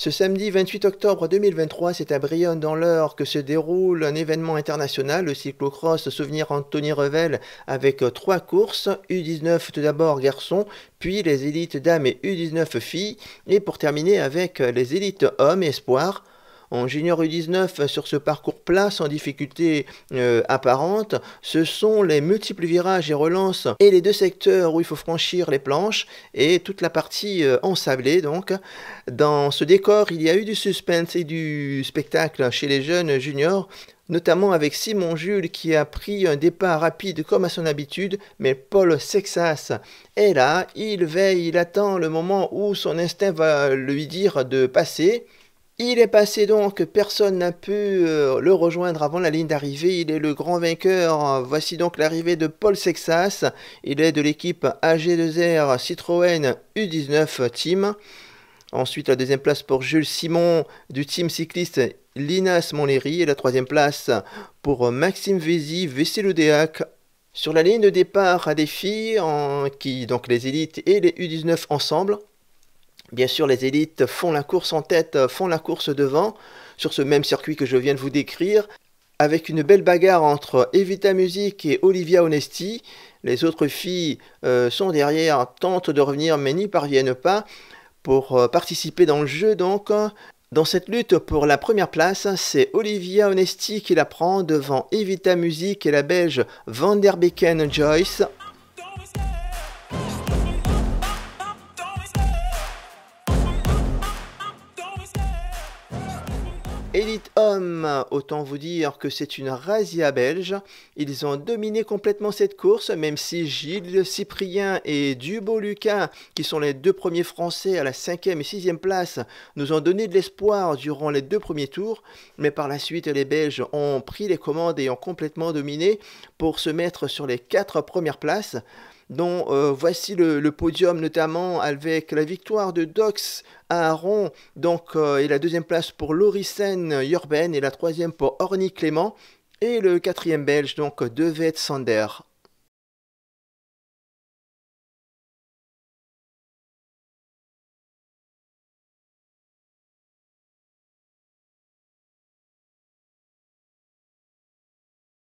Ce samedi 28 octobre 2023, c'est à Brionne dans l'heure que se déroule un événement international, le cyclocross souvenir Anthony Revel, avec trois courses, U19 tout d'abord garçons, puis les élites dames et U19 filles, et pour terminer avec les élites hommes espoirs, en junior U19, euh, sur ce parcours plat sans difficulté euh, apparente, ce sont les multiples virages et relances et les deux secteurs où il faut franchir les planches et toute la partie euh, ensablée. Donc, dans ce décor, il y a eu du suspense et du spectacle chez les jeunes juniors notamment avec Simon Jules qui a pris un départ rapide comme à son habitude, mais Paul Sexas est là, il veille, il attend le moment où son instinct va lui dire de passer. Il est passé donc, personne n'a pu euh, le rejoindre avant la ligne d'arrivée, il est le grand vainqueur. Voici donc l'arrivée de Paul Sexas, il est de l'équipe AG2R Citroën U19 Team. Ensuite la deuxième place pour Jules Simon du team cycliste Linas monléry et la troisième place pour Maxime Vézy, Ludéac. sur la ligne de départ à des filles en, qui donc les élites et les U19 ensemble. Bien sûr, les élites font la course en tête, euh, font la course devant, sur ce même circuit que je viens de vous décrire, avec une belle bagarre entre Evita Music et Olivia Honesty. Les autres filles euh, sont derrière, tentent de revenir, mais n'y parviennent pas pour euh, participer dans le jeu. Donc, dans cette lutte pour la première place, c'est Olivia Onesti qui la prend devant Evita Music et la Belge Van der Joyce. Elite Homme, autant vous dire que c'est une razzia belge. Ils ont dominé complètement cette course, même si Gilles Cyprien et Dubo Lucas, qui sont les deux premiers Français à la 5e et 6e place, nous ont donné de l'espoir durant les deux premiers tours. Mais par la suite, les Belges ont pris les commandes et ont complètement dominé pour se mettre sur les quatre premières places dont euh, voici le, podium notamment avec la victoire de Dox à Aron, donc euh, et la deuxième place pour Lorisen Jorben et la troisième pour Orny Clément. Et le quatrième belge, donc, Devet Sander.